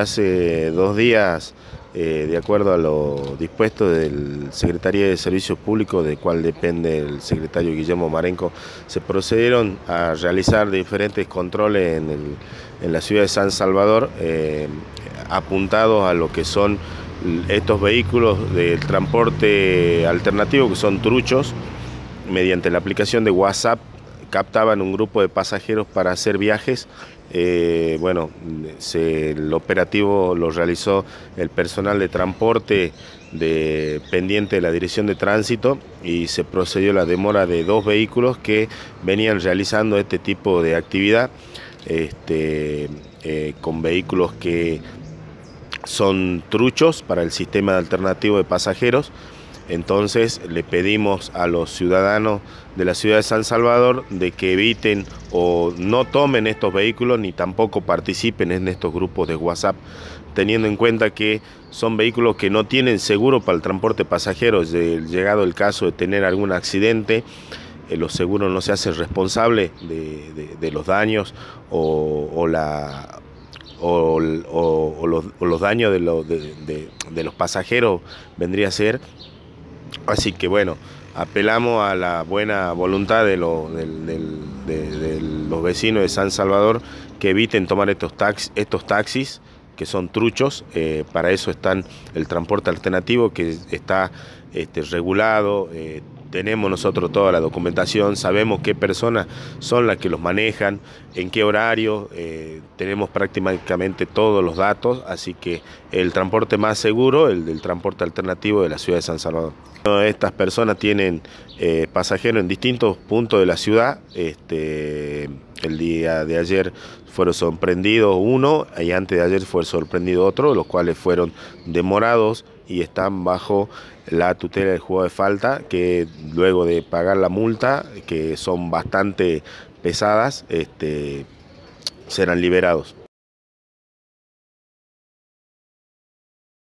Hace dos días, eh, de acuerdo a lo dispuesto del Secretaría de Servicios Públicos, de cual depende el secretario Guillermo Marenco, se procedieron a realizar diferentes controles en, la ciudad de San Salvador, eh, apuntados a lo que son estos vehículos del transporte alternativo, que son truchos, mediante la aplicación de WhatsApp captaban un grupo de pasajeros para hacer viajes. Eh, bueno, el operativo lo realizó el personal de transporte de, pendiente de la dirección de tránsito y se procedió la demora de dos vehículos que venían realizando este tipo de actividad este, eh, con vehículos que son truchos para el sistema alternativo de pasajeros. Entonces le pedimos a los ciudadanos de la ciudad de San Salvador de que eviten o no tomen estos vehículos ni tampoco participen en estos grupos de WhatsApp, teniendo en cuenta que son vehículos que no tienen seguro para el transporte pasajero, llegado el caso de tener algún accidente eh, los seguros no se hacen responsables de, los daños o, los, daños de, los pasajeros vendría a ser Así que bueno, apelamos a la buena voluntad de, los vecinos de San Salvador que eviten tomar estos, estos taxis que son truchos, eh, para eso están el transporte alternativo que está este, regulado, eh, tenemos nosotros toda la documentación, sabemos qué personas son las que los manejan, en qué horario, eh, tenemos prácticamente todos los datos, así que el transporte más seguro, el del transporte alternativo de la ciudad de San Salvador. Estas personas tienen eh, pasajeros en distintos puntos de la ciudad. Este, el día de ayer fueron sorprendidos uno y antes de ayer fue sorprendido otro, los cuales fueron demorados y están bajo la tutela del juego de falta, que luego de pagar la multa, que son bastante pesadas, este, serán liberados.